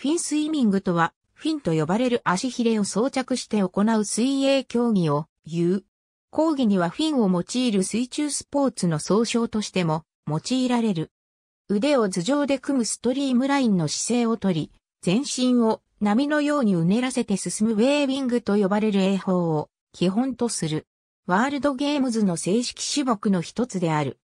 フィンスイミングとは、フィンと呼ばれる足ひれを装着して行う水泳競技を言う。講義にはフィンを用いる水中スポーツの総称としても用いられる。腕を頭上で組むストリームラインの姿勢をとり、全身を波のようにうねらせて進むウェービングと呼ばれる泳法を基本とする。ワールドゲームズの正式種目の一つである。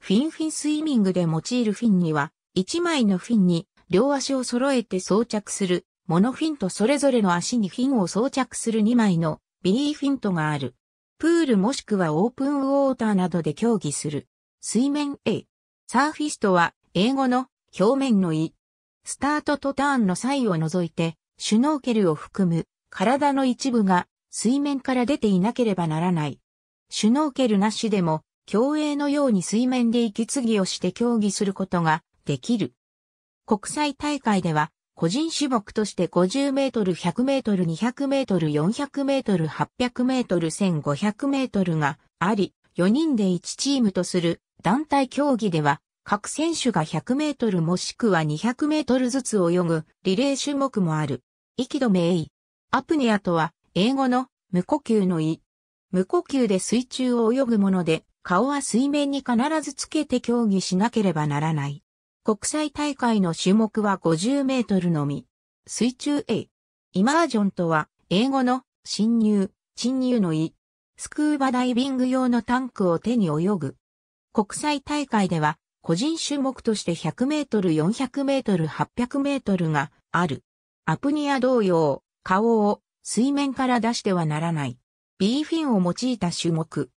フィンフィンスイミングで用いるフィンには、一枚のフィンに両足を揃えて装着する、モノフィントそれぞれの足にフィンを装着する2枚のビリーフィントがある。プールもしくはオープンウォーターなどで競技する。水面 A。サーフィストは英語の表面の E。スタートとターンの際を除いて、シュノーケルを含む体の一部が水面から出ていなければならない。シュノーケルなしでも競泳のように水面で息継ぎをして競技することができる。国際大会では、個人種目として50メートル、100メートル、200メートル、400メートル、800メートル、1500メートルがあり、4人で1チームとする団体競技では、各選手が100メートルもしくは200メートルずつ泳ぐリレー種目もある。息止め A。アプニアとは、英語の無呼吸の意。無呼吸で水中を泳ぐもので、顔は水面に必ずつけて競技しなければならない。国際大会の種目は50メートルのみ。水中 A。イマージョンとは、英語の侵入、侵入の意。スクーバダイビング用のタンクを手に泳ぐ。国際大会では、個人種目として100メートル、400メートル、800メートルがある。アプニア同様、顔を水面から出してはならない。B フィンを用いた種目。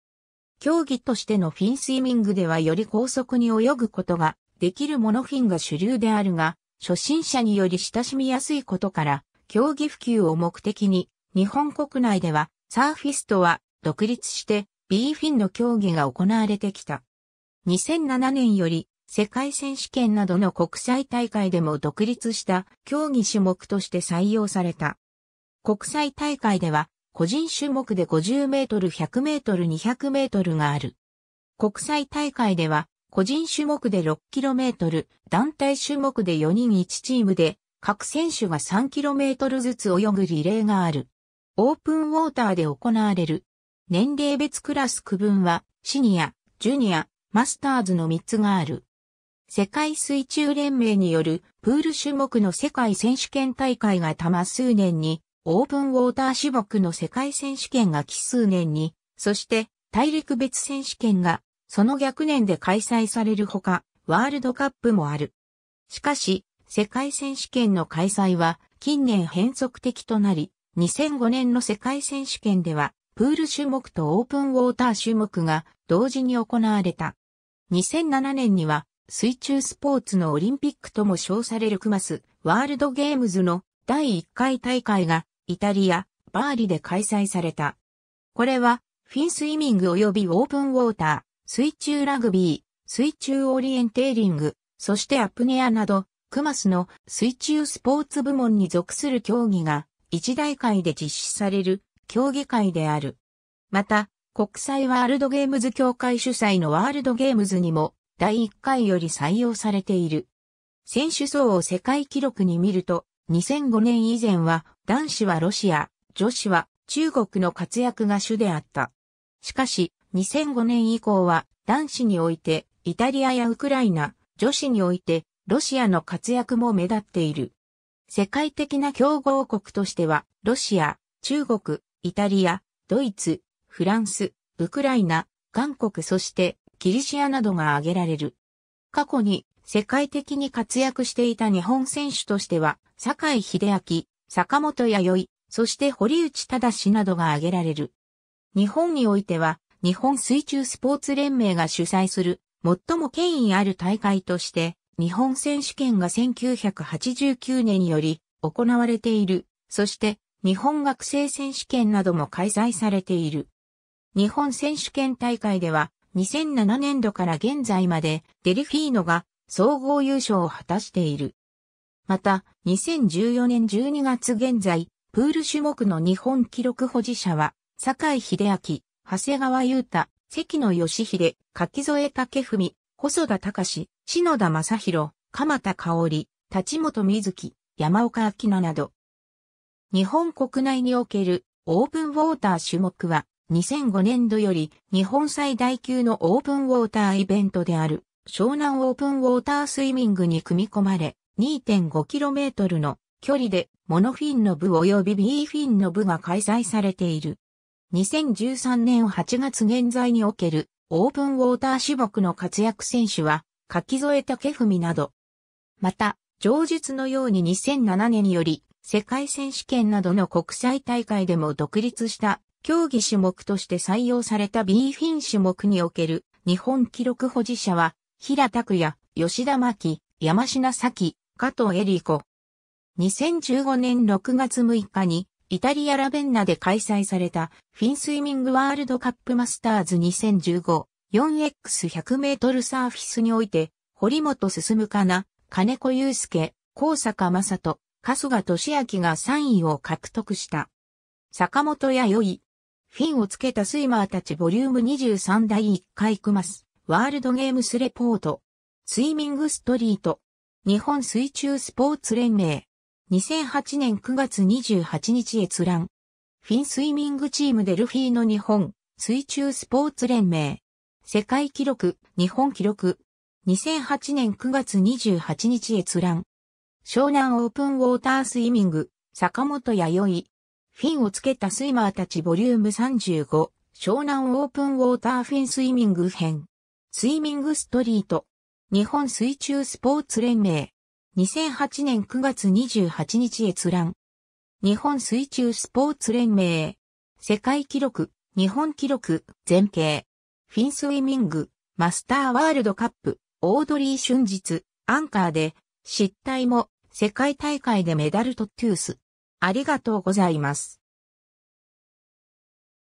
競技としてのフィンスイミングではより高速に泳ぐことができるモノフィンが主流であるが、初心者により親しみやすいことから、競技普及を目的に、日本国内では、サーフィストは独立して B フィンの競技が行われてきた。2007年より世界選手権などの国際大会でも独立した競技種目として採用された。国際大会では個人種目で50メートル、100メートル、200メートルがある。国際大会では個人種目で 6km、団体種目で4人1チームで、各選手が 3km ずつ泳ぐリレーがある。オープンウォーターで行われる。年齢別クラス区分は、シニア、ジュニア、マスターズの3つがある。世界水中連盟によるプール種目の世界選手権大会が多摩数年に、オープンウォーター種目の世界選手権が奇数年に、そして大陸別選手権がその逆年で開催されるほか、ワールドカップもある。しかし、世界選手権の開催は近年変則的となり、2005年の世界選手権では、プール種目とオープンウォーター種目が同時に行われた。2007年には、水中スポーツのオリンピックとも称されるクマス、ワールドゲームズの第1回大会が、イタリア、バーリで開催された。これは、フィンスイミング及びオープンウォーター、水中ラグビー、水中オリエンテーリング、そしてアプネアなど、クマスの水中スポーツ部門に属する競技が一大会で実施される競技会である。また、国際ワールドゲームズ協会主催のワールドゲームズにも第1回より採用されている。選手層を世界記録に見ると、2005年以前は男子はロシア、女子は中国の活躍が主であった。しかし、2005年以降は男子においてイタリアやウクライナ、女子においてロシアの活躍も目立っている。世界的な競合国としては、ロシア、中国、イタリア、ドイツ、フランス、ウクライナ、韓国そしてギリシアなどが挙げられる。過去に世界的に活躍していた日本選手としては、坂井秀明、坂本弥生、そして堀内正などが挙げられる。日本においては、日本水中スポーツ連盟が主催する最も権威ある大会として、日本選手権が1989年より行われている。そして、日本学生選手権なども開催されている。日本選手権大会では、2007年度から現在までデルフィーノが総合優勝を果たしている。また、2014年12月現在、プール種目の日本記録保持者は、坂井秀明、長谷川優太、関野義秀、柿添武文、細田隆、篠田正宏、鎌田香織、立本瑞希、山岡明菜など。日本国内におけるオープンウォーター種目は2005年度より日本最大級のオープンウォーターイベントである湘南オープンウォータースイミングに組み込まれ 2.5km の距離でモノフィンの部及び B フィンの部が開催されている。2013年8月現在におけるオープンウォーター種目の活躍選手は柿添武文など。また、上述のように2007年により世界選手権などの国際大会でも独立した競技種目として採用された B フィン種目における日本記録保持者は平拓也、吉田真山品咲、加藤恵里子。2015年6月6日にイタリアラベンナで開催されたフィンスイミングワールドカップマスターズ 2015-4x100 メートルサーフィスにおいて、堀本進かな、金子祐介、高坂正人、春日俊明が3位を獲得した。坂本や良い。フィンをつけたスイマーたちボリューム23第1回クマス、ワールドゲームスレポート。スイミングストリート。日本水中スポーツ連盟。2008年9月28日閲覧。フィンスイミングチームデルフィーの日本、水中スポーツ連盟。世界記録、日本記録。2008年9月28日閲覧。湘南オープンウォータースイミング、坂本弥生。フィンをつけたスイマーたちボリューム35、湘南オープンウォーターフィンスイミング編。スイミングストリート。日本水中スポーツ連盟。2008年9月28日閲覧。日本水中スポーツ連盟。世界記録、日本記録、前景。フィンスイミング、マスターワールドカップ、オードリー春日、アンカーで、失態も、世界大会でメダルトトゥース。ありがとうございます。